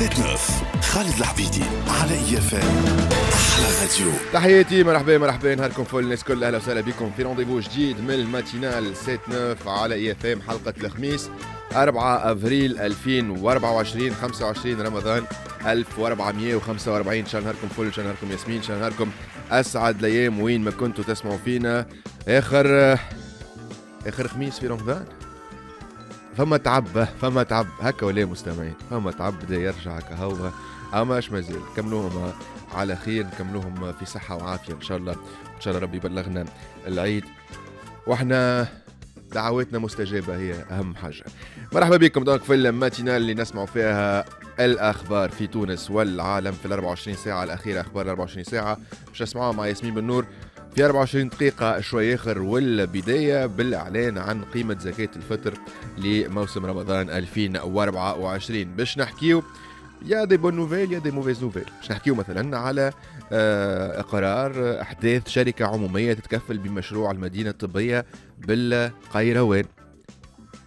خالد العبيدي على اي اف احلى راديو تحياتي مرحبا مرحبا نهاركم فل الناس كل اهلا وسهلا بكم في رونديفو جديد من الماتينال 7 على اي اف ام حلقه الخميس 4 افريل 2024 25 رمضان 1445 شان نهاركم فل شان نهاركم ياسمين شان نهاركم اسعد الايام وين ما كنتوا تسمعوا فينا اخر اخر خميس في رمضان فما تعب فما تعب هكا ولا مستمعين فما تعب بدا يرجع هو اما اش مازال كملوهم على خير نكملوهم في صحه وعافيه ان شاء الله ان شاء الله ربي يبلغنا العيد واحنا دعواتنا مستجابه هي اهم حاجه مرحبا بكم دونك في الماتينال اللي نسمعوا فيها الاخبار في تونس والعالم في ال 24 ساعه الاخيره اخبار ال 24 ساعه باش نسمعوها مع ياسمين بن نور في 24 دقيقة شوي آخر والبداية بالإعلان عن قيمة زكاة الفطر لموسم رمضان 2024 باش نحكيو يا دي بون نوفيل يا دي موفيز نوفيل باش نحكيو مثلا على آه، إقرار احداث شركه عموميه تتكفل بمشروع المدينه الطبيه بالقيروان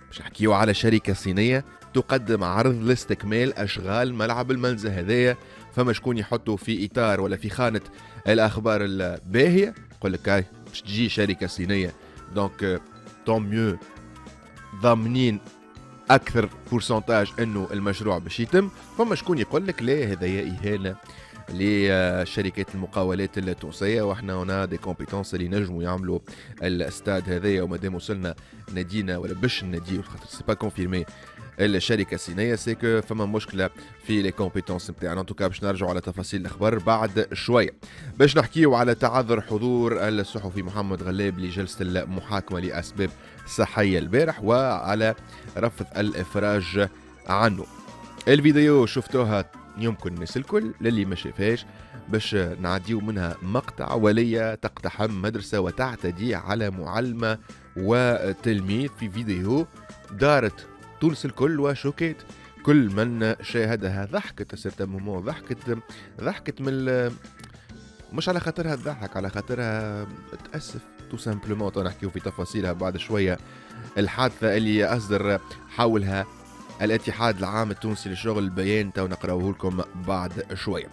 باش نحكيو على شركه صينيه تقدم عرض لاستكمال اشغال ملعب المنزه هذايا فما شكون يحطه في اطار ولا في خانه الاخبار الباهيه يقول لك هاي باش تجي شركه صينيه دونك طون ميو ضامنين اكثر بورسنتاج انه المشروع باش يتم فما شكون يقول لك لا هذايا اهانه لشركات المقاولات التونسيه واحنا هنا دي كومبيتونس اللي نجموا يعملوا الاستاد هذايا ومادام وصلنا نادينا ولا باش نديو خاطر سي با كونفيرمي الشركه الصينيه سي كو فما مشكله في لي كومبيتونس نتاعنا ان توكا باش نرجعوا على تفاصيل الاخبار بعد شويه باش نحكيو على تعذر حضور الصحفي محمد غلاب لجلسه المحاكمه لاسباب صحيه البارح وعلى رفض الافراج عنه الفيديو شفتوها يمكن الناس الكل للي ما شافهاش باش نعديو منها مقطع ولية تقتحم مدرسة وتعتدي على معلمة وتلميذ في فيديو دارت تونس الكل وشوكيت كل من شاهدها ضحكت سيرتا مومون ضحكت ضحكت من مش على خاطرها تضحك على خاطرها تأسف تو سامبلومون نحكيو في تفاصيلها بعد شويه الحادثه اللي اصدر حولها الاتحاد العام التونسي للشغل بيان تو نقراوه لكم بعد شويه.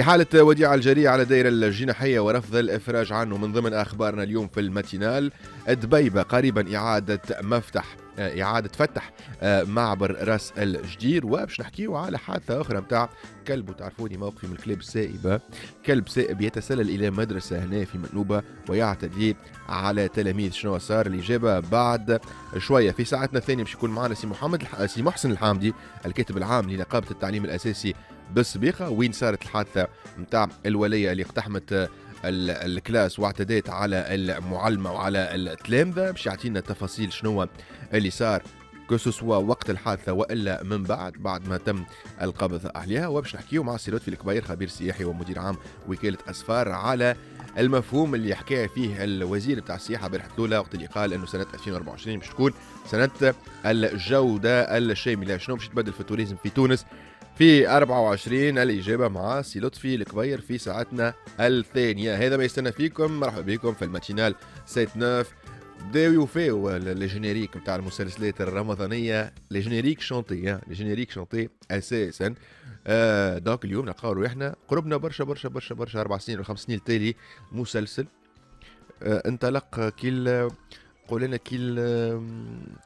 إحالة وديعة الجريء على دير الجناحية ورفض الإفراج عنه من ضمن أخبارنا اليوم في الماتينال دبيبة قريبا إعادة مفتح اعاده فتح آه، معبر راس الجدير وباش نحكيو على حادثه اخرى نتاع كلب وتعرفوني موقفي من الكلاب السائبه كلب سائب يتسلل الى مدرسه هنا في مقلوبه ويعتدي على تلاميذ شنو صار الاجابه بعد شويه في ساعتنا الثانيه باش يكون معنا سي محمد سي محسن الحامدي الكاتب العام لنقابه التعليم الاساسي بالسبيقه وين صارت الحادثه نتاع الوليه اللي اقتحمت الكلاس واعتديت على المعلمه وعلى التلامذه باش يعطينا تفاصيل شنو اللي صار كسوسوا وقت الحادثة وإلا من بعد بعد ما تم القبض عليها وباش نحكيو مع سي في الكبير خبير سياحي ومدير عام وكالة أسفار على المفهوم اللي حكى فيه الوزير بتاع السياحة برحت الأولى وقت اللي قال أنه سنة 2024 باش تكون سنة الجودة الشاملة شنو باش يتبدل في التوريزم في تونس في 24 الإجابة مع سي لطفي الكبير في ساعتنا الثانية هذا ما يستنى فيكم مرحبا بكم في الماتينال 7 9 دي يوفاو الجينيريك نتاع المسلسلات الرمضانيه الجينيريك شونتي الجينيريك شونتي اساسا دوك آه، دونك اليوم نقارو احنا قربنا برشا برشا برشا برشا اربع سنين ولا خمس سنين التالي مسلسل آه، انطلق كي قول لنا كي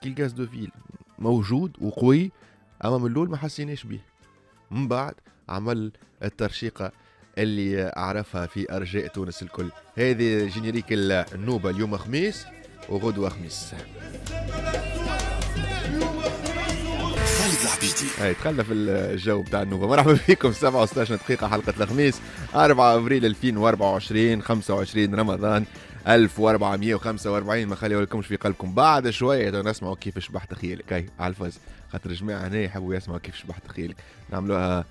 كي غاز دو فيل موجود وقوي اما من الاول ما حسيناش بيه من بعد عمل الترشيقه اللي اعرفها في ارجاء تونس الكل هذه جينيريك النوبه اليوم خميس وغدوه خميس العبيدي اي دخلنا في الجو بتاع النوبه مرحبا بكم 17 دقيقه حلقه الخميس 4 ابريل 2024 25 رمضان 1445 ما خلي لكمش في قلبكم بعد شويه نسمعوا كيف شبحت خيالك هاي على الفاز خاطر الجماعه هنا يحبوا يسمعوا كيف شبحت خيالك نعملوها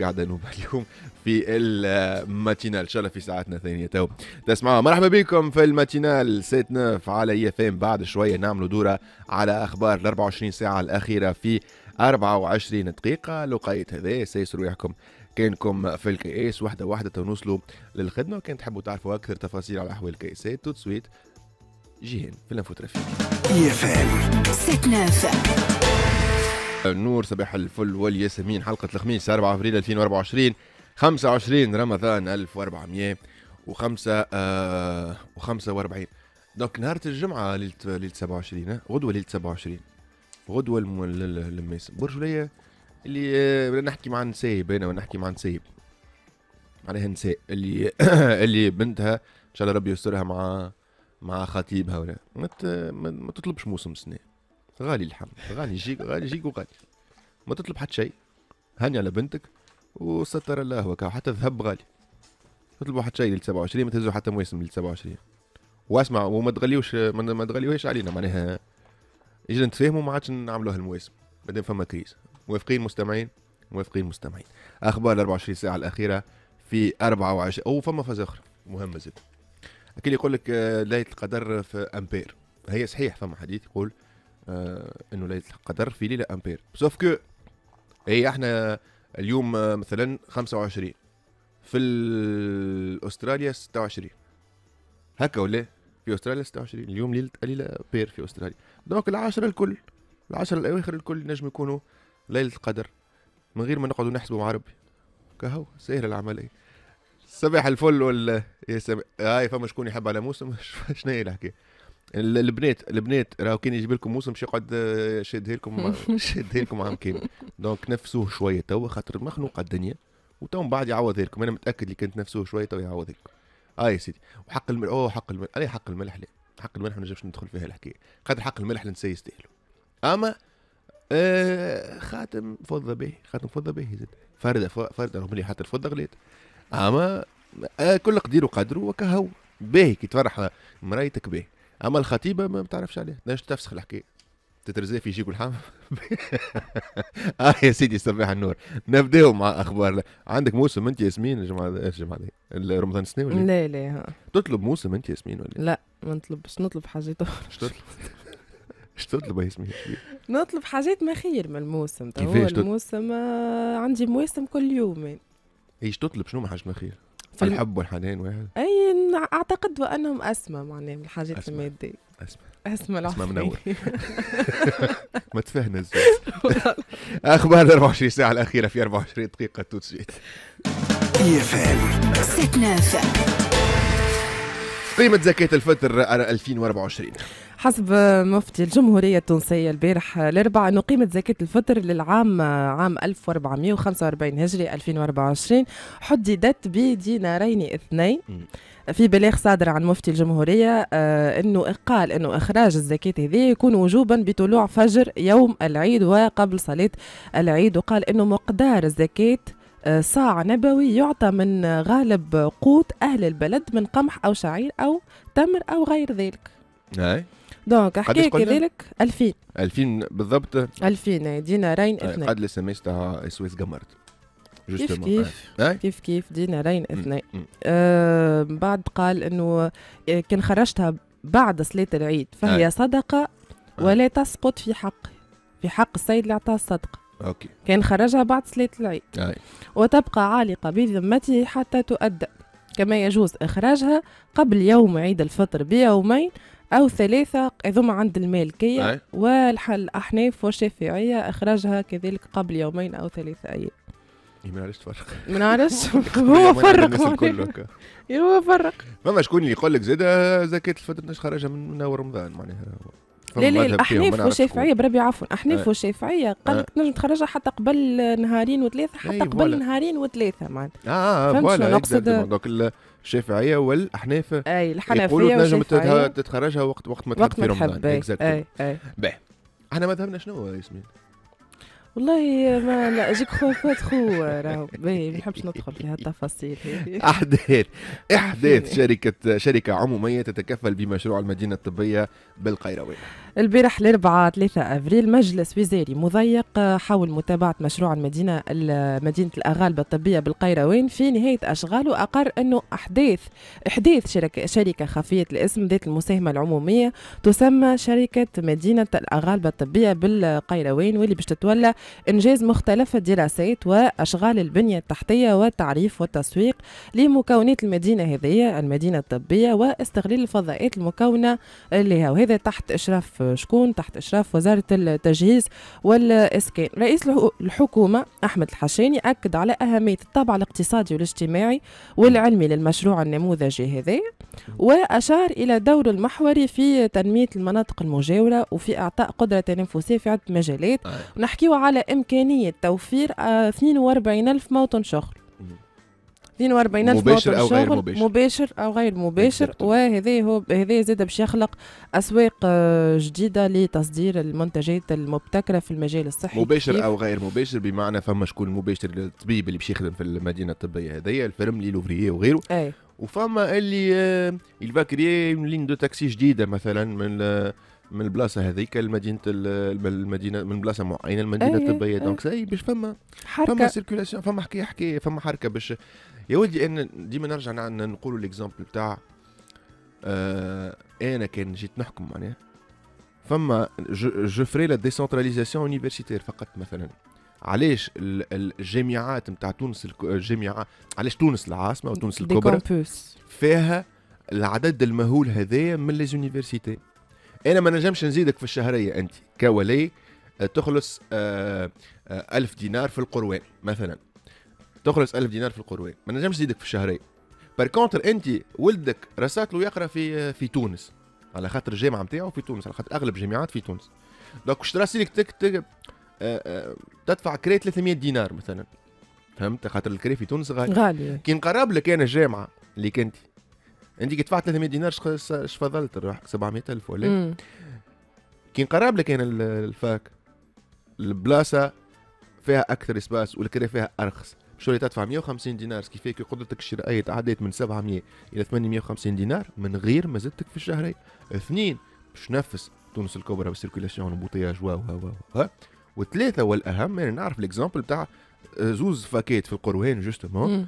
قاعده نوبة اليوم في الماتينال ان شاء الله في ساعتنا الثانيه تو تسمعوا مرحبا بكم في الماتينال سات نوف على اي اف ام بعد شويه نعملوا دوره على اخبار ال 24 ساعه الاخيره في 24 دقيقه لقيت هذا سيسر ويحكم كانكم في الكيس واحده واحده تنوصلوا للخدمه وكان تحبوا تعرفوا اكثر تفاصيل على احوال الكيسات تو سويت جيهان في الانفو ترافيك اي اف ام النور صباح الفل والياسمين حلقه الخميس 4 أفريل 2024 25 رمضان و5 و و45 دونك نهار الجمعه ليله ليله 27 غدوه ليله 27 غدوه الميس برج ليا اللي آه، بدنا نحكي مع نساء بينا ونحكي مع نساء معناها نساء اللي اللي بنتها ان شاء الله ربي يسترها مع مع خطيبها ولا ما, ما تطلبش موسم سنه غالي الحمل غالي يجيك غالي يجيك وغالي ما تطلب حتى شيء هاني على بنتك وستر الله وكا حتى الذهب غالي تطلبوا حتى شيء لل 27 ما تهزوا حتى مواسم لل 27 واسمع وما تغليوش ما تغليوهاش علينا معناها يجينا نتفاهموا ما عادش نعملوها هالمواسم مادام فما كريس موافقين مستمعين موافقين مستمعين اخبار ال 24 ساعه الاخيره في 24 او فما اخرى مهمه زاد اكيد يقول لك آه، ليله القدر في امبير هي صحيح فما حديث يقول آه، انه ليله القدر في ليله امبير سوف كو اي احنا اليوم آه، مثلا 25 في استراليا 26 هكا ولا في استراليا 26 اليوم ليله قليله بير في استراليا دونك العشره الكل العشره الاواخر الكل نجم يكونوا ليله القدر من غير ما نقعدوا نحسبوا مع ربي كهو سهل العمليه صباح الفل ولا يا سب... هاي فما شكون يحب على موسم شنو هي الحكايه البنات البنات راهو كان يجيب لكم موسم باش يقعد آه، شادها لكم شادها لكم عام كامل دونك نفسوه شويه توا خاطر مخنوقه الدنيا وتو من بعد يعوض لكم انا متاكد اللي كانت نفسوه شويه توا يعوض لكم اه يا سيدي وحق الملح اوه حق الملح اي حق الملح لا حق الملح ما نجمش ندخل فيها الحكايه خاطر حق الملح النساء يستاهلوا اما آه، خاتم فضه به خاتم فضه به زد فرد فرد لي حتى الفضه غليت اما آه كل قدير وقدره وكهو باهي كي تفرح مرايتك باهي اما الخطيبه ما بتعرفش عليها تنجم تفسخ الحكايه تترزي في جيكو الحام اه يا سيدي صباح النور نبداو مع اخبار عندك موسم انت ياسمين الجمعه الجمعه رمضان السنه ولا إيه؟ لا لا تطلب موسم انت ياسمين ولا إيه؟ لا ما نطلبش نطلب حاجه اخرى ايش تطلب يا سمية نطلب حاجات ما خير من الموسم هو الموسم آه، عندي مواسم كل يوم ايش تطلب شنو ما حاجة ما خير الحب والحنان واحد اي اعتقد وانهم اسمى معناها من الحاجات الماديه اسمى اسمى اسمى منور ما تفهم الزوز اخبار 24 ساعه الاخيره في 24 دقيقه تو اي اف ام قيمة زكاة الفطر 2024 آه، حسب مفتي الجمهورية التونسية البارح الأربعاء أنه قيمة زكاة الفطر للعام عام 1445 هجري 2024 حددت بدينارين اثنين في بلاغ صادر عن مفتي الجمهورية آه أنه قال أنه إخراج الزكاة هذه يكون وجوبا بطلوع فجر يوم العيد وقبل صلاة العيد وقال أنه مقدار الزكاة آه، صاع نبوي يعطى من غالب قوت أهل البلد من قمح أو شعير أو تمر أو غير ذلك. دونك حكايه كذلك 2000 2000 بالضبط 2000 إيه، دينارين طيب، اثنين قد الاس تاع السويس قمرت كيف كيف آه. كيف كيف دينارين اثنين آه بعد قال انه إيه، كان خرجتها بعد صلاة العيد فهي آه. صدقة ولا تسقط في حقي في حق السيد اللي أعطاها الصدقة أوكي. كان خرجها بعد صلاة العيد آه. وتبقى عالقة بذمته حتى تؤدى كما يجوز إخراجها قبل يوم عيد الفطر بيومين أو ثلاثة هذوما عند المالكية والأحناف والشافعية أخرجها كذلك قبل يومين أو ثلاثة أيام إيه، ما عرفتش تفرق ما نعرفش هو فرق هو فرق فما شكون اللي يقول لك زاد زكاة الفطر خرجها من نهار رمضان معناها لا لا الاحناف والشافعيه بربي عفوا احناف والشافعيه قال لك تنجم تخرجها حتى قبل نهارين وثلاثه حتى قبل نهارين وثلاثه معناتها اه اه فوالا نقصد دونك الشافعيه والاحناف اي الحنفيه يقولوا تنجم تتخرجها وقت وقت ما تحب وقت ما تحب يعني، اي اي احنا مذهبنا شنو يا ياسمين؟ والله ما لا جيك با تخو راهو باهي ما نحبش ندخل في هالتفاصيل احداث احداث شركه شركه عموميه تتكفل بمشروع المدينه الطبيه بالقيروان البارح الأربعاء 3 أفريل مجلس وزاري مضيق آه، حول متابعة مشروع المدينة مدينة الأغالبة الطبية بالقيروان في نهاية أشغاله أقر أنه أحداث إحداث شركة, شركة خفية الاسم ذات المساهمة العمومية تسمى شركة مدينة الأغالبة الطبية بالقيروان واللي باش تتولى إنجاز مختلف الدراسات وأشغال البنية التحتية والتعريف والتسويق لمكونات المدينة هذه المدينة الطبية واستغلال الفضاءات المكونة لها وهذا تحت إشراف شكون تحت إشراف وزارة التجهيز والإسكان رئيس الحكومة أحمد الحشاني أكد على أهمية الطابع الاقتصادي والاجتماعي والعلمي للمشروع النموذجي هذا وأشار إلى دور المحوري في تنمية المناطق المجاورة وفي إعطاء قدرة تنافسية في عدة مجالات ونحكيو على إمكانية توفير 42 آه، ألف موطن شغل 42 40 الف مباشر او غير مباشر مباشر او غير مباشر وهذا هو هذا زاد باش يخلق اسواق آه، جديده لتصدير المنتجات المبتكره في المجال الصحي مباشر او غير مباشر بمعنى فما شكون مباشر للطبيب اللي باش يخدم في المدينه الطبيه هذيا الفرملي لوفريي وغيره أي. وفما اللي آه، il لين دو تاكسي جديده مثلا من من البلاصه هذيك لمدينه المدينه من بلاصه معينه المدينه الطبيه دونك سي باش فما حركة. فما سيركولاسيون فما حكايه حكايه فما حركه باش يا ولدي انا ديما نرجع نقول ليكزامبل بتاع آه انا كان جيت نحكم معناها فما جو فري لا ديسونتراليزاسيون اونيفرسيتير فقط مثلا علاش الجامعات نتاع تونس الجامعه علاش تونس العاصمه وتونس الكبرى فيها العدد المهول هذايا من لي زونيفرسيتي انا ما نجمش نزيدك في الشهريه انت كولي آه، تخلص آه، آه، ألف دينار في القروان مثلا تخلص 1000 دينار في القروين ما نجمش تزيدك في الشهريه بار كونتر انت ولدك رسات له يقرا في في تونس على خاطر الجامعه نتاعو في تونس على خاطر اغلب الجامعات في تونس دونك واش لك تك تك آه، آه، تدفع كري 300 دينار مثلا فهمت خاطر الكري في تونس غالي غالي كي نقرب لك انا الجامعه اللي كنت انت كي دفعت 300 دينار اش فضلت روحك 700000 ولا كي نقرب لك انا الفاك البلاصه فيها اكثر سباس والكري فيها ارخص شو اللي تدفع 150 دينار كيف قدرتك الشرائيه تعديت من 700 الى 850 دينار من غير ما زدتك في الشهرين اثنين باش نفس تونس الكبرى والسيركيلاسيون والبوتياج و و و وثلاثه والاهم انا يعني نعرف الاكزامبل تاع آه، زوز فاكيت في القروهين جوستومون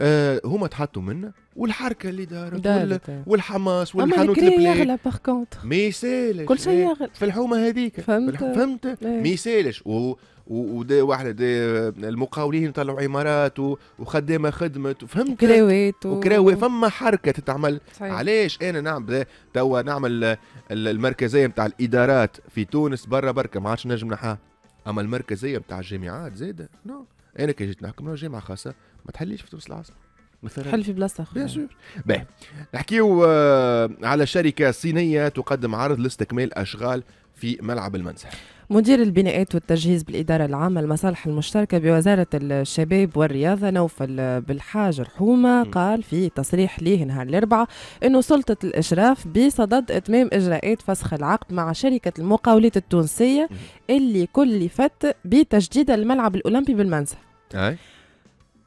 آه، هما تحطوا منه والحركه اللي دارت وال... آه. والحماس والحانوت البلاد يغلى باغ كونتر ما يسالش كل شيء إيه، يغلى في الحومه هذيك فهمت فهمت إيه. ما يسالش و... ودا واحد المقاولين طلعوا عمارات وخدامه خدمت فهمت وكراوات وكراوات فما حركه تتعمل صحيح. علاش انا نعمل توا نعمل المركزيه نتاع الادارات في تونس برا بركه ما عادش نجم نحاها اما المركزيه نتاع الجامعات زاده نو نعم. انا كي جيت نحكم نعم، جامعه خاصه ما تحليش في تونس العاصمه مثلا حل في بلاصه اخرى بيان باهي نحكيو آه، على شركه صينيه تقدم عرض لاستكمال اشغال في ملعب المنزل مدير البناءات والتجهيز بالإدارة العامة المصالح المشتركة بوزارة الشباب والرياضة نوفل بالحاج رحومة قال في تصريح ليه نهار الأربعاء أنه سلطة الإشراف بصدد إتمام إجراءات فسخ العقد مع شركة المقاولات التونسية اللي كلفت بتجديد الملعب الأولمبي بالمنزل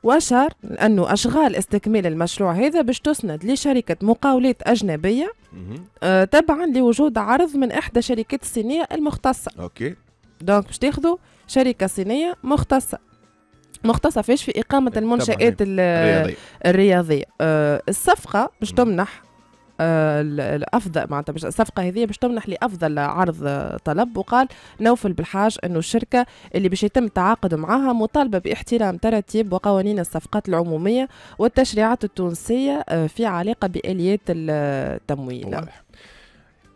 وأشار لانه أشغال استكمال المشروع هذا باش تسند لشركة مقاولات أجنبية آه، تبعا لوجود عرض من إحدى شركات الصينية المختصة أوكي دونك باش تاخذوا شركة صينية مختصة مختصة فيش في إقامة المنشآت الرياضية, الرياضية. آه، الصفقة باش تمنح آه، الافضل معناتها مش الصفقه هذه باش تمنح لافضل عرض طلب وقال نوفل بالحاج انه الشركه اللي باش يتم التعاقد معها مطالبه باحترام ترتيب وقوانين الصفقات العموميه والتشريعات التونسيه آه، في علاقه باليات التمويل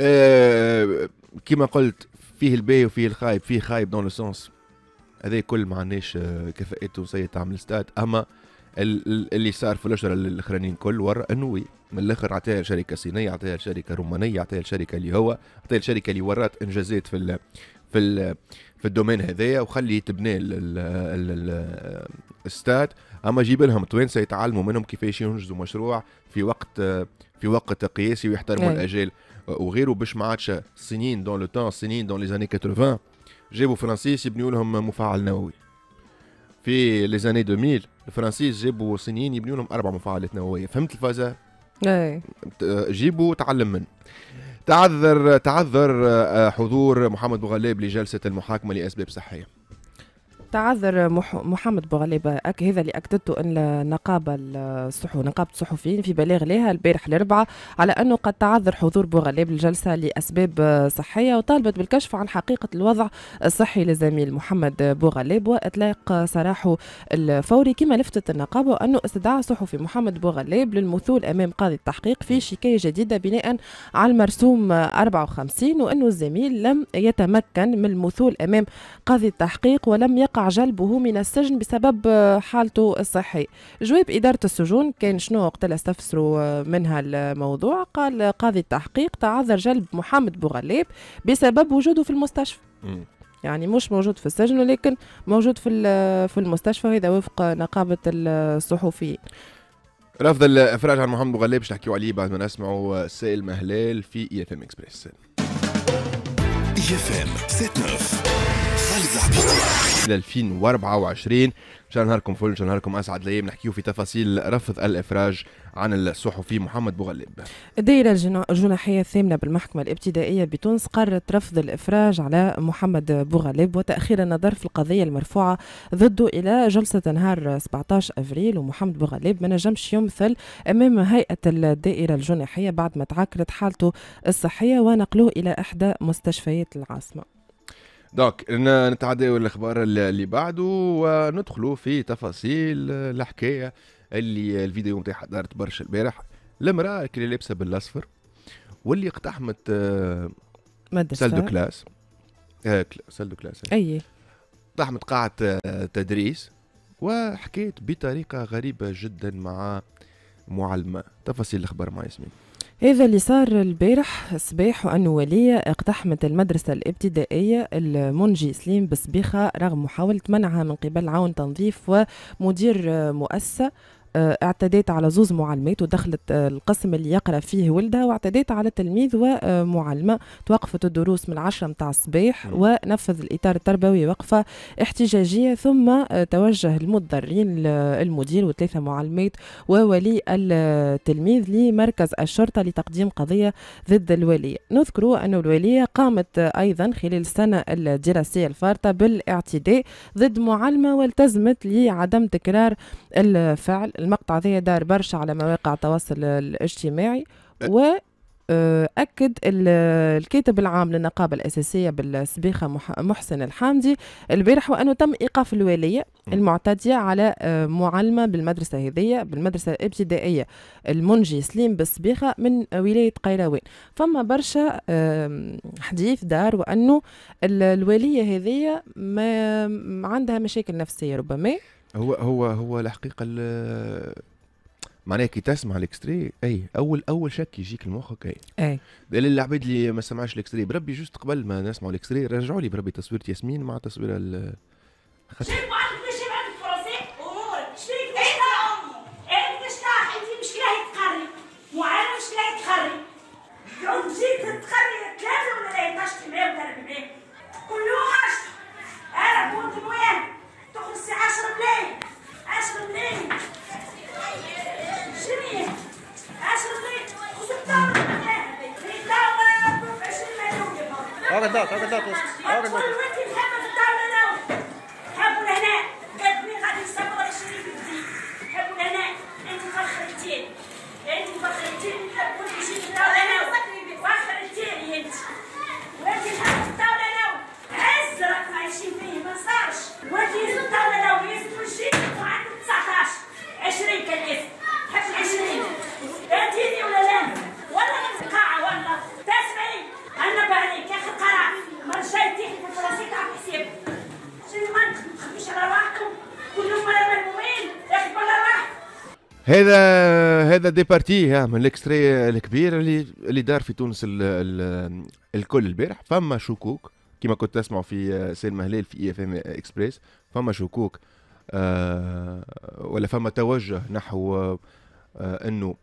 أه كما قلت فيه الباهي وفيه الخايب فيه خايب دون لوسونس سونس هذا كل ما عندناش آه، كفاءات تونسيه تعمل ستات اما اللي صار في الاشهر الاخرانيين كل ورا انه من الاخر عطيها لشركه صينيه عطيها لشركه رومانيه عطيها لشركه اللي هو عطيها لشركه اللي ورات انجازات في الـ في الـ في الدومين هذايا وخلي تبني الستات اما جيب لهم توانسه يتعلموا منهم كيفاش ينجزوا مشروع في وقت في وقت قياسي ويحترموا الاجال وغيره باش ما عادش سنين دون لو تان سنين دون لي زاني 80 جابوا فرانسيس يبنيوا لهم مفاعل نووي في لي زاني 2000 الفرنسيس جابوا صينيين يبنيوا لهم اربع مفاعلات نوويه فهمت الفازه إيه. جيبه وتعلم منه تعذر تعذر آه، حضور محمد بوغلاب لجلسه المحاكمه لاسباب صحيه تعذر محمد بوغليبة هذا اللي أكدته النقابة الصحو نقابة الصحفيين في بلاغ لها البارح الأربعاء على أنه قد تعذر حضور بوغليب الجلسة لأسباب صحية وطالبت بالكشف عن حقيقة الوضع الصحي لزميل محمد بوغليب وإطلاق سراحه الفوري كما لفتت النقابة أنه استدعى صحفي محمد بوغليب للمثول أمام قاضي التحقيق في شكاية جديدة بناء على المرسوم 54 وأنه الزميل لم يتمكن من المثول أمام قاضي التحقيق ولم يقع جلبه من السجن بسبب آه، حالته الصحية جواب إدارة السجون كان شنو وقت استفسروا آه، منها الموضوع قال قاضي التحقيق تعذر جلب محمد بوغليب بسبب وجوده في المستشفى يعني مش موجود في السجن ولكن موجود في آه، في المستشفى هذا وفق نقابة الصحفيين رفض الافراج عن محمد بوغليب باش نحكيو عليه بعد ما نسمعوا سائل مهلال في اي اف ام اكسبريس اي اف ام 9 ل 2024 مشان نهاركم فل مشان نهاركم اسعد ليه نحكيو في تفاصيل رفض الافراج عن الصحفي محمد بوغليب الدائره الجناحيه الثامنه بالمحكمه الابتدائيه بتونس قررت رفض الافراج على محمد بوغليب وتاخير النظر في القضيه المرفوعه ضده الى جلسه نهار 17 افريل ومحمد بوغليب ما نجمش يمثل امام هيئه الدائره الجناحيه بعد ما تعكرت حالته الصحيه ونقلوه الى احدى مستشفيات العاصمه دونك نتعداو الاخبار اللي بعده وندخلوا في تفاصيل الحكايه اللي الفيديو نتاعها دارت برشا البارح المراه اللي لابسه بالاصفر واللي اقتحمت آه، مدرسه سال دو كلاس سال دو كلاس اي اقتحمت قاعه آه، تدريس وحكيت بطريقه غريبه جدا مع معلمه تفاصيل الاخبار مع ياسمين هذا اللي صار البارح صباح وأن ولية اقتحمت المدرسة الابتدائية المنجي سليم بسبيخة رغم محاولة منعها من قبل عون تنظيف ومدير مؤسسة آه، اعتديت على زوز معلمات ودخلت آه، القسم اللي يقرا فيه ولدها واعتديت على تلميذ ومعلمه توقفت الدروس من العشرة متاع الصباح ونفذ الاطار التربوي وقفه احتجاجيه ثم آه، توجه المضرين المدير وثلاثه معلمات وولي التلميذ لمركز الشرطه لتقديم قضيه ضد الولي نذكر ان الوليه قامت ايضا خلال السنه الدراسيه الفارطه بالاعتداء ضد معلمه والتزمت لعدم تكرار الفعل المقطع ذي دار برشا على مواقع التواصل الاجتماعي و آه، أكد الكاتب العام للنقابة الأساسية بالسبيخة محسن الحامدي البارح وأنه تم إيقاف الوالية المعتدية على آه، معلمة بالمدرسة هذية بالمدرسة الابتدائية المنجي سليم بالسبيخة من ولاية قيروان فما برشا آه، حديث دار وأنه الوالية هذية ما عندها مشاكل نفسية ربما هو هو هو الحقيقه معناها كي تسمع الاكستري اي اول اول شك يجيك لمخك اي اي للعباد اللي ما سمعش الاكستري بربي جوست قبل ما نسمعوا الاكستري رجعوا لي بربي تصويره ياسمين مع تصويره ال خش... هذا هذا دي بارتي ها من الاكستري الكبير اللي اللي دار في تونس الـ الـ الكل البارح فما شكوك كما كنت تسمع في آه، سالم هلال في اي اف ام اكسبريس فما شكوك آه ولا فما توجه نحو آه انه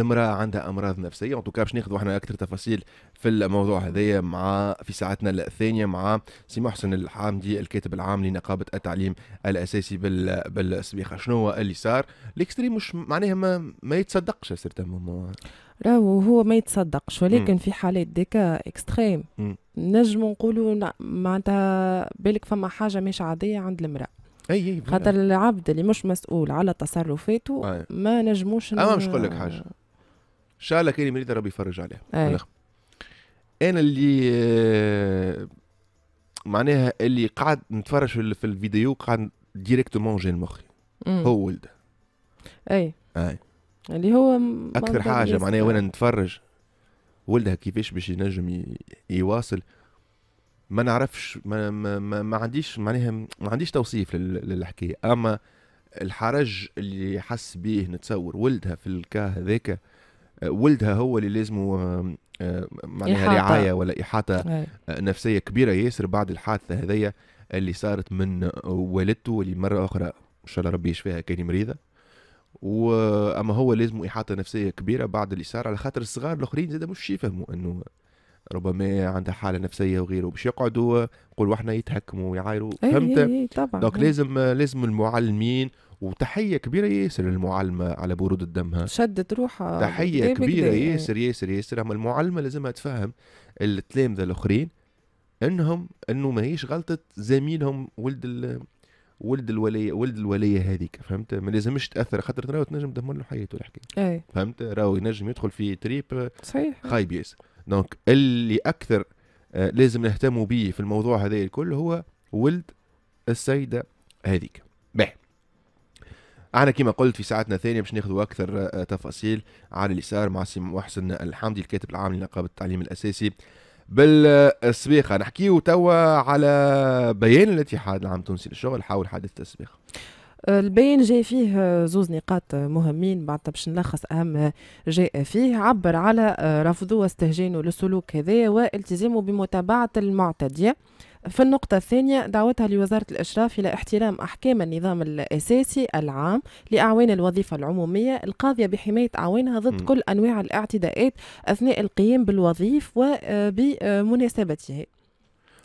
المراه عندها امراض نفسيه ان باش ناخذوا احنا اكثر تفاصيل في الموضوع هذايا مع في ساعتنا الثانيه مع سي محسن الحامدي الكاتب العام لنقابه التعليم الاساسي بال بالسبيخه شنو هو اللي صار الاكستريم مش معناها ما, ما يتصدقش سيرتا راهو هو ما يتصدقش ولكن م. في حالات ديكا اكستريم نجم نقولوا معناتها بالك فما حاجه مش عاديه عند المراه اي اي خاطر العبد اللي مش مسؤول على تصرفاته ما نجموش اما مش نقول لك حاجه ان شاء الله كان مريض ربي يفرج عليه أي. انا اللي آه، معناها اللي قاعد نتفرج في الفيديو قاعد ديريكتومون جاي مخي هو ولده اي اي اللي هو اكثر حاجه معناها وانا نتفرج ولدها كيفاش باش ينجم يواصل ما نعرفش ما, ما, ما, ما عنديش معناها ما عنديش توصيف للحكايه اما الحرج اللي حس بيه نتصور ولدها في الكا هذاك ولدها هو اللي لازمه آه، معناها رعايه ولا احاطه هي. آه، نفسيه كبيره ياسر بعد الحادثه هذيا اللي صارت من والدته اللي مره اخرى ان شاء الله ربي يشفيها كان مريضه واما هو لازم احاطه نفسيه كبيره بعد اللي صار على خاطر الصغار الاخرين زاد مش يفهموا انه ربما عندها حاله نفسيه وغيره باش يقعدوا يقولوا احنا يتهكموا ويعايروا فهمت؟ اي طبعا دوك لازم لازم المعلمين وتحيه كبيره ياسر للمعلمه على بروده دمها شدت روحها تحيه كبيره ياسر ياسر ياسر اما المعلمه لازمها تفهم التلامذه الاخرين انهم انه ماهيش غلطه زميلهم ولد ال... ولد الولية ولد الولية هذيك فهمت ما لازمش تاثر خاطر راهو تنجم تدمر له حياته الحكايه أي. فهمت راهو ينجم يدخل في تريب صحيح خايب ياسر دونك اللي اكثر آه، لازم نهتموا به في الموضوع هذا الكل هو ولد السيده هذيك باهي احنا كما قلت في ساعتنا الثانية باش ناخذوا أكثر آه، تفاصيل على اللي صار مع سي محسن الحمدي الكاتب العام لنقابة التعليم الأساسي بالسبيخة نحكيو توا على بيان الاتحاد العام التونسي للشغل حول حادثة السبيخة آه، البيان جاء فيه آه، زوز نقاط مهمين بعد باش نلخص اهم جاء فيه عبر على رفضه واستهجانه للسلوك هذا والتزامه بمتابعه المعتديه في النقطة الثانية دعوتها لوزارة الإشراف إلى احترام أحكام النظام الأساسي العام لأعوان الوظيفة العمومية القاضية بحماية أعوانها ضد م. كل أنواع الاعتداءات أثناء القيام بالوظيف وبمناسبتها آه،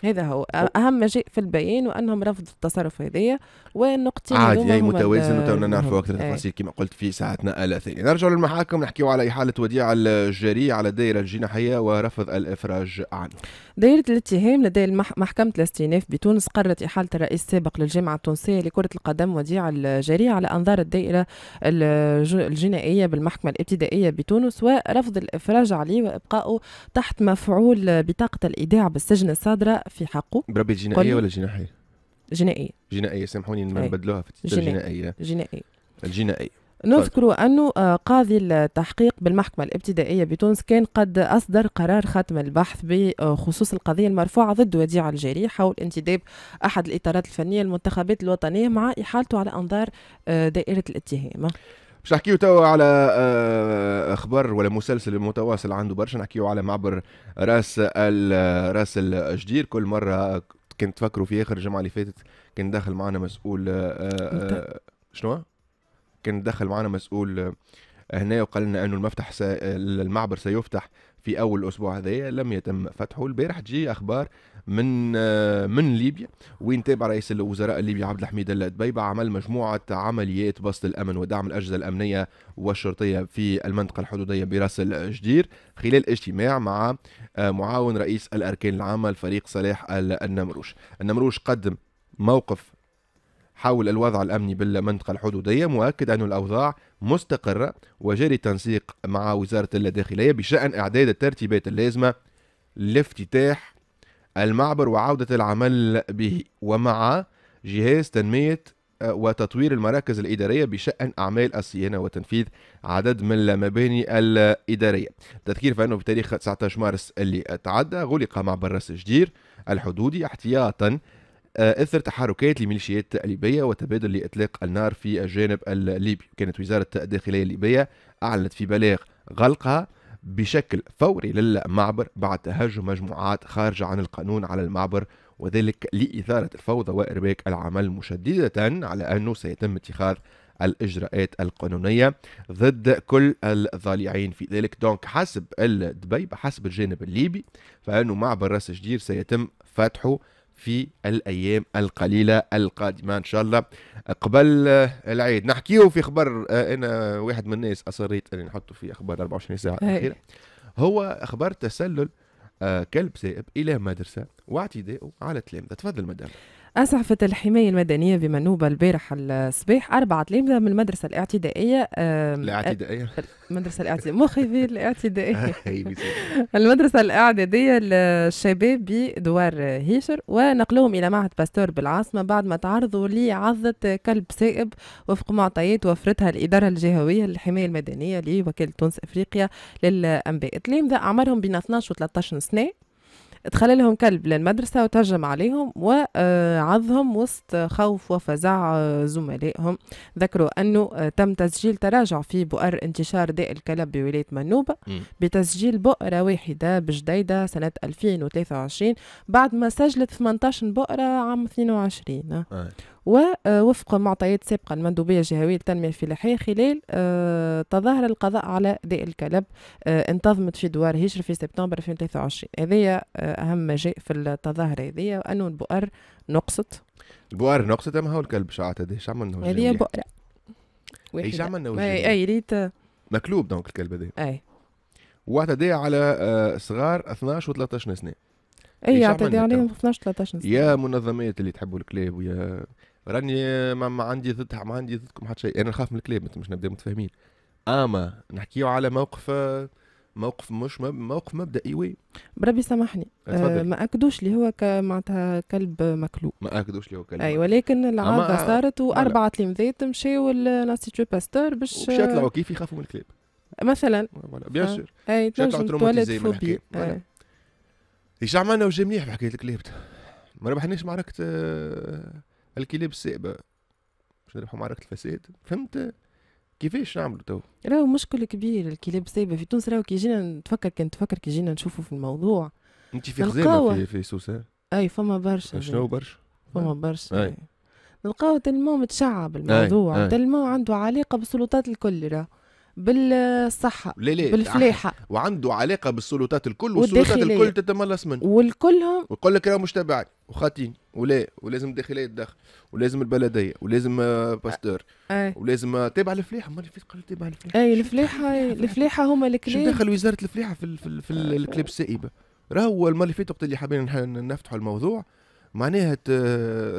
هذا هو اهم شيء في البيان وانهم رفضوا التصرف هذايا ونقطه عادي يعني متوازن وتونا نعرفوا اكثر تفاصيل كما قلت في ساعتنا الثانيه نرجع للمحاكم نحكيو على احاله وديع الجري على الدائره الجناحيه ورفض الافراج عنه دائره الاتهام لدى محكمه الاستئناف بتونس قررت احاله الرئيس السابق للجامعه التونسيه لكره القدم وديع الجري على انظار الدائره الجنائيه بالمحكمه الابتدائيه بتونس ورفض الافراج عليه وابقائه تحت مفعول بطاقه الايداع بالسجن الصادره في حقه بربة جنائية ولا جناحية؟ جنائية جنائية سامحوني نبدلوها في جنائية جنائية الجنائية طيب. نذكر أنه آه، قاضي التحقيق بالمحكمة الابتدائية بتونس كان قد أصدر قرار ختم البحث بخصوص القضية المرفوعة ضد وديع الجري حول انتداب أحد الإطارات الفنية للمنتخبات الوطنية مع إحالته على أنظار آه، دائرة الاتهام باش نحكيو توا على آه، اخبار ولا مسلسل متواصل عنده برشا نحكيو على معبر راس راس الجدير كل مره كنت تفكروا في اخر الجمعه اللي فاتت كان داخل معنا مسؤول آه، آه، شنو كان دخل معنا مسؤول هنا وقال لنا انه المفتح س... المعبر سيفتح في اول الاسبوع هذايا لم يتم فتحه البارح تجي اخبار من من ليبيا وين تابع رئيس الوزراء الليبي عبد الحميد الدبيبة عمل مجموعه عمليات بسط الامن ودعم الاجهزه الامنيه والشرطيه في المنطقه الحدوديه براس الجدير خلال اجتماع مع معاون رئيس الاركان العامه الفريق صلاح النمروش النمروش قدم موقف حول الوضع الامني بالمنطقه الحدوديه مؤكد ان الاوضاع مستقرة وجري تنسيق مع وزارة الداخلية بشأن إعداد الترتيبات اللازمة لافتتاح المعبر وعودة العمل به ومع جهاز تنمية آه، وتطوير المراكز الإدارية بشأن أعمال الصيانة وتنفيذ عدد من المباني الإدارية تذكير فأنه بتاريخ 19 مارس اللي تعدى غلق معبر راس الجدير الحدودي احتياطا آه، اثر تحركات لميليشيات الليبيه وتبادل لاطلاق النار في الجانب الليبي كانت وزاره الداخليه الليبيه اعلنت في بلاغ غلقها بشكل فوري للمعبر بعد تهجم مجموعات خارجه عن القانون على المعبر وذلك لاثاره الفوضى وارباك العمل مشدده على انه سيتم اتخاذ الاجراءات القانونيه ضد كل الضالعين في ذلك دونك حسب دبي حسب الجانب الليبي فانه معبر راس جدير سيتم فتحه في الايام القليله القادمه ان شاء الله قبل العيد نحكيه في خبر آه، انا واحد من الناس اصريت اني نحطه في اخبار 24 ساعه الاخيره هو اخبار تسلل آه، كلب سائب الى مدرسه واعتداؤه على التلامذه تفضل مدام أسعفت الحماية المدنية بمنوبة البارح الصباح أربعة تلامذة من المدرسة الاعتدائية الاعتدائية المدرسة الاعتدائية في الاعتدائية المدرسة الإعدادية للشباب بدوار هيشر ونقلوهم إلى معهد باستور بالعاصمة بعد ما تعرضوا لعضة كلب سائب وفق معطيات وفرتها الإدارة الجهوية للحماية المدنية لوكالة تونس إفريقيا للأنباء التلامذة أعمارهم بين 12 و 13 سنة تخلى لهم كلب للمدرسة وتهجم عليهم وعظهم وسط خوف وفزع زملائهم ذكروا أنه تم تسجيل تراجع في بؤر انتشار داء الكلب بولاية منوبة بتسجيل بؤرة واحدة بجديدة سنة 2023 بعد ما سجلت 18 بؤرة عام 22 ووفق آه، معطيات سابقة المندوبية الجهوية للتنمية الفلاحية خلال آه، تظاهر القضاء على داء الكلب آه، انتظمت في دوار هجر في سبتمبر 2023 هذايا أهم ما جاء في التظاهرة هذه وانه البؤر نقصت البؤر نقصت أما هو الكلب شعات هذايا عملنا هذه بؤرة ايش عملنا اي ريت مكلوب دونك الكلب هذا اي واعتدى على صغار 12 و 13 سنه اي اعتدى عليهم 12 13 سنه يا منظمات اللي تحبوا الكلاب ويا راني ما, عندي ضدها ما عندي ضدكم حتى شيء انا نخاف من الكلاب مش نبدا متفاهمين اما نحكيو على موقف موقف مش موقف مبدئي وي بربي سامحني أه ما اكدوش لي هو معناتها كلب مكلوب ما اكدوش لي هو كلب اي ولكن العاده صارت واربعه ذات مشاو لانستيتو باستور باش باش يطلعوا كيف يخافوا من الكلاب مثلا بيان آه. سور اي تنجم تولد فوبي ايش عملنا وجه مليح بحكايه الكلاب ما ربحناش معركه آه، الكلاب السائبه باش نربحوا معركه الفساد فهمت كيفاش نعملوا تو راهو مشكل كبير الكلاب السائبه في تونس راهو كي جينا نتفكر كان تفكر كي جينا نشوفوا في الموضوع انت في خزانه في, في سوسه اي فما برشا شنو برشا فما برشا اي نلقاو تلمو متشعب الموضوع تلمو عنده علاقه بالسلطات الكل راه بالصحة لا لا بالفلاحة وعنده علاقة بالسلطات الكل والسلطات الكل تتملص منه والكلهم ويقول لك راهو مش تبعي وخاطيني ولا ولازم الداخليه تدخل ولازم البلديه ولازم آه، باستور آه. ولازم آه، تابع الفلاحه ما في قال تابع الفلاحه اي الفلاحه الفلاحه هما الكلاب شو دخل وزاره الفلاحه في في, الكلاب السائبه راهو المره اللي فاتت وقت اللي حابين نفتحوا الموضوع معناها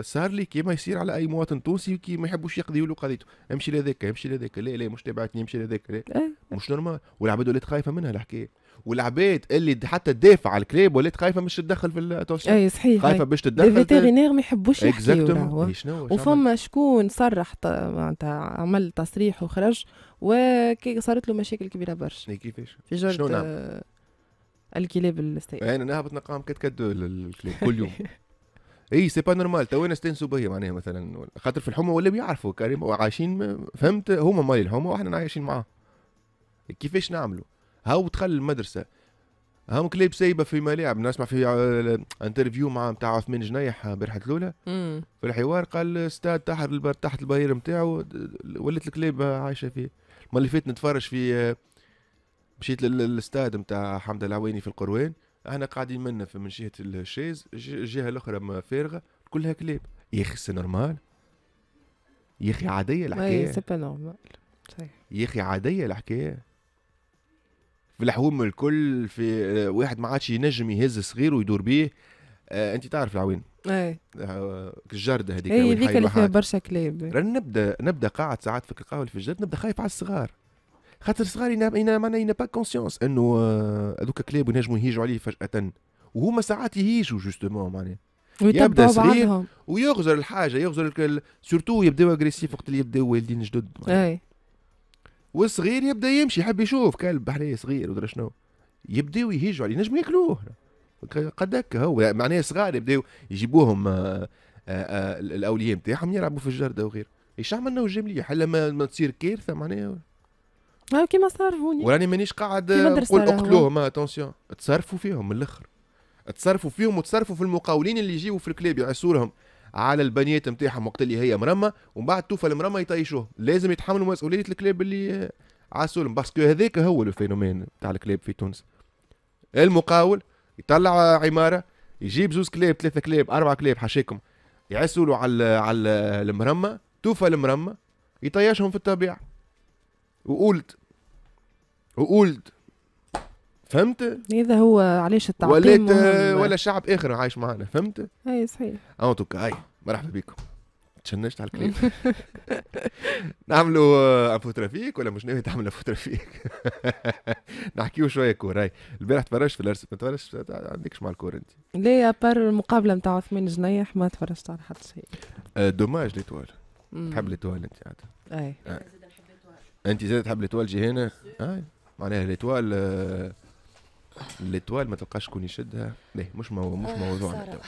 صار لي كيما يصير على اي مواطن تونسي كي ما يحبوش يقضيوا له قضيته امشي لهذاك امشي لهذاك لا لا مش تابعتني امشي لهذاك لا مش نورمال والعباد ولات خايفه منها الحكايه والعباد اللي حتى تدافع على الكلاب ولات خايفه مش تدخل في التوسع اي صحيح خايفه باش تدخل في الفيتيرينير ما يحبوش وفما شكون صرح معناتها عمل تصريح وخرج وكي صارت له مشاكل كبيره برشا إيه، كيفاش في جرد آه، الكلاب الاستيقاظ انا نهبط نقام كت كت الكلاب كل يوم اي سي با نورمال تو انا استانسوا بيا معناها مثلا خاطر في الحومه ولا بيعرفوا كريم وعايشين فهمت هما مالي الحومه واحنا عايشين معاه كيفاش نعملوا هاو دخل المدرسه هاو كليب سايبه في ملاعب نسمع في آه، انترفيو مع نتاع عثمان جنيح برحة الاولى في الحوار قال استاد تحت تحت البهير نتاعو ولات الكليب عايشه فيه ما اللي فات نتفرج في آه، مشيت للاستاد نتاع حمد العويني في القروان احنا قاعدين منا في من جهه الشيز الجهه الاخرى فارغه كلها كليب يا اخي سي نورمال يا اخي عاديه الحكايه إيه، سي نورمال يا اخي عاديه الحكايه في الحوم الكل في آه، واحد ما عادش ينجم يهز صغير ويدور بيه آه، انت تعرف العوين اي آه، الجردة هذيك اي هذيك اللي فيها برشا كلاب رانا نبدا نبدا قاعد ساعات في القهوه اللي في الجرد نبدا خايف على الصغار خاطر الصغار ينا معناها ينا با كونسيونس انه هذوك كلاب ينجموا يهيجوا عليه فجاه وهما ساعات يهيجوا جوستومون معناها يبدا صغير بعضهم. ويغزر الحاجه يغزر سورتو يبداو اغريسيف وقت اللي يبداو والدين جدد اي والصغير يبدا يمشي يحب يشوف كلب بحريه صغير ودرا شنو يبداو يهجوا عليه نجم ياكلوه قد هكا هو يعني معناها صغار يبداو يجيبوهم آه، آه، آه، الاولياء نتاعهم يلعبوا في الجرده وغيره ايش عملنا مليح لما ما تصير كارثه معناها هاو كيما صار هوني وراني مانيش قاعد نقول اقتلوهم اتونسيون تصرفوا فيهم من الاخر تصرفوا فيهم وتصرفوا في المقاولين اللي يجيبوا في الكلاب يعسوا لهم على البنيات نتاعهم وقت اللي هي مرمى ومن بعد توفى المرمى يطيشوه لازم يتحملوا مسؤوليه الكلاب اللي عسولهم باسكو هذاك هو الفينومين تاع الكلاب في تونس المقاول يطلع عماره يجيب زوز كلاب ثلاثه كلاب اربع كلاب حاشاكم يعسولوا على على المرمى توفى المرمى يطيشهم في الطبيعه وقلت وقلت فهمت؟ إذا هو علاش التعقيم ولا ولا شعب اخر عايش معنا فهمت؟ اي صحيح أو توكا اي مرحبا بكم تشنجت على الكلام نعملوا آه، انفو ترافيك ولا مش ناوي تعمل انفو ترافيك نحكيو شويه كوره هاي البارح تفرجت في الارسنال ما تفرجتش عندكش مع الكور انت لا بار المقابله نتاع عثمان جنيح ما تفرجت على حد شيء آه، دوماج ليتوال تحب ليتوال انت عاد اي آه. انت زاد تحب ليتوال جي هنا اي معناها ليتوال ليتوال ما تلقاش شكون يشدها ليه مش مو... مش آه، موضوعنا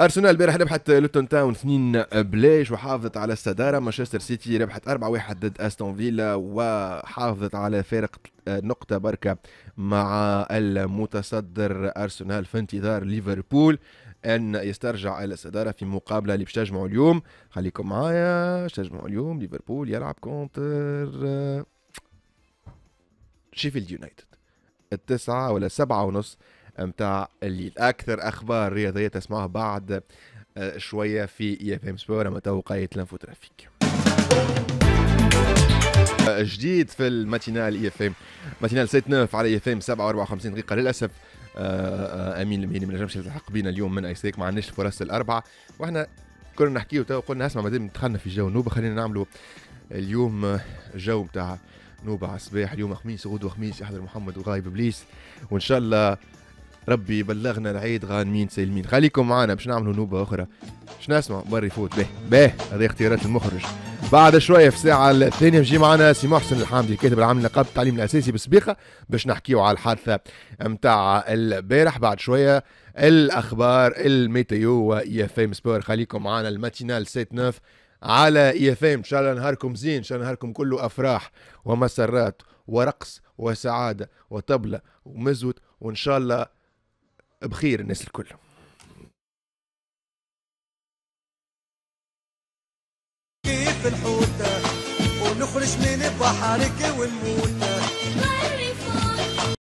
ارسنال البارح ربحت لوتون تاون 2 بلاش وحافظت على الصداره مانشستر سيتي ربحت 4-1 ضد استون فيلا وحافظت على فارق آه، نقطه بركه مع المتصدر ارسنال في انتظار ليفربول ان يسترجع الصداره في مقابله اللي باش تجمعوا اليوم خليكم معايا تجمعوا اليوم ليفربول يلعب كونتر آه، شيفيلد يونايتد التسعة ولا سبعة ونص متاع الليل أكثر أخبار رياضية تسمعها بعد آه، شوية في إي اف ام سبور لما تو قاية لانفو ترافيك آه، جديد في الماتينال اي اف ام ماتينال سيت نوف على اي اف ام 7 54 دقيقه للاسف آه، امين المهني ما نجمش يلحق بينا اليوم من ايسيك ما عندناش الفرص الاربعه واحنا كنا نحكيو تو قلنا اسمع مادام دخلنا في جو نوبه خلينا نعملوا اليوم جو بتاع نوبة على الصباح اليوم خميس غدوة خميس يحضر محمد وغايب ابليس وان شاء الله ربي يبلغنا العيد غانمين سالمين خليكم معنا باش نعملوا نوبة أخرى باش نسمع بري فوت به به هذه اختيارات المخرج بعد شوية في الساعة الثانية بيجي معنا سي محسن الحامدي الكاتب العام لنقابة التعليم الأساسي بالسبيقة باش نحكيو على الحادثة متاع البارح بعد شوية الأخبار الميتيو ويا فيم e سبور خليكم معنا الماتينال سيت 9 على اي اف ام شاء الله نهاركم زين ان شاء الله نهاركم كله افراح ومسرات ورقص وسعاده وطبله ومزود وان شاء الله بخير الناس الكل كيف الحوتة ونخرج من بحرك والموتة